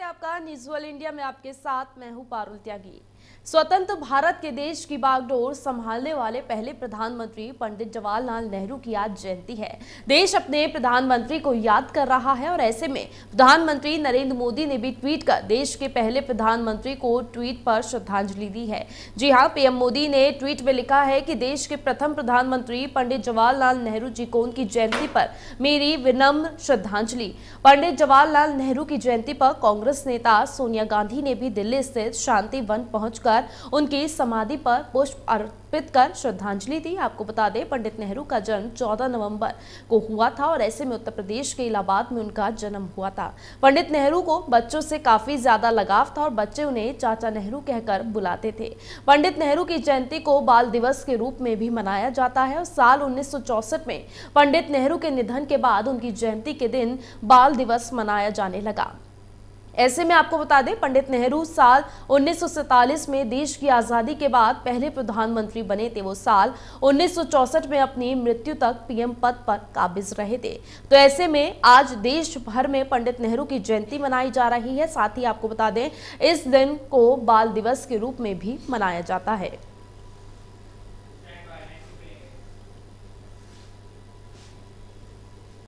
देखते है आपका न्यूज वर्ल्ड इंडिया में आपके साथ मैं हूं पारुल त्यागी स्वतंत्र भारत के देश की बागडोर संभालने वाले पहले प्रधानमंत्री पंडित जवाहरलाल नेहरू की आज जयंती है देश अपने प्रधानमंत्री को याद कर रहा है और ऐसे में प्रधानमंत्री नरेंद्र मोदी ने भी ट्वीट कर देश के पहले प्रधानमंत्री को ट्वीट पर श्रद्धांजलि दी है जी हाँ पीएम मोदी ने ट्वीट में लिखा है कि देश के प्रथम प्रधानमंत्री पंडित जवाहरलाल नेहरू जी को उनकी जयंती पर मेरी विनम्र श्रद्धांजलि पंडित जवाहरलाल नेहरू की जयंती पर कांग्रेस नेता सोनिया गांधी ने भी दिल्ली स्थित शांति वन पहुंच पहुंचकर उनकी समाधि पर पुष्प अर्पित कर श्रद्धांजलि दी आपको बता दें पंडित नेहरू का जन्म 14 नवंबर को हुआ था और ऐसे में उत्तर प्रदेश के इलाहाबाद में उनका जन्म हुआ था पंडित नेहरू को बच्चों से काफी ज्यादा लगाव था और बच्चे उन्हें चाचा नेहरू कहकर बुलाते थे पंडित नेहरू की जयंती को बाल दिवस के रूप में भी मनाया जाता है और साल उन्नीस में पंडित नेहरू के निधन के बाद उनकी जयंती के दिन बाल दिवस मनाया जाने लगा ऐसे में आपको बता दें पंडित नेहरू साल उन्नीस में देश की आज़ादी के बाद पहले प्रधानमंत्री बने थे वो साल उन्नीस में अपनी मृत्यु तक पीएम पद पर काबिज रहे थे तो ऐसे में आज देश भर में पंडित नेहरू की जयंती मनाई जा रही है साथ ही आपको बता दें इस दिन को बाल दिवस के रूप में भी मनाया जाता है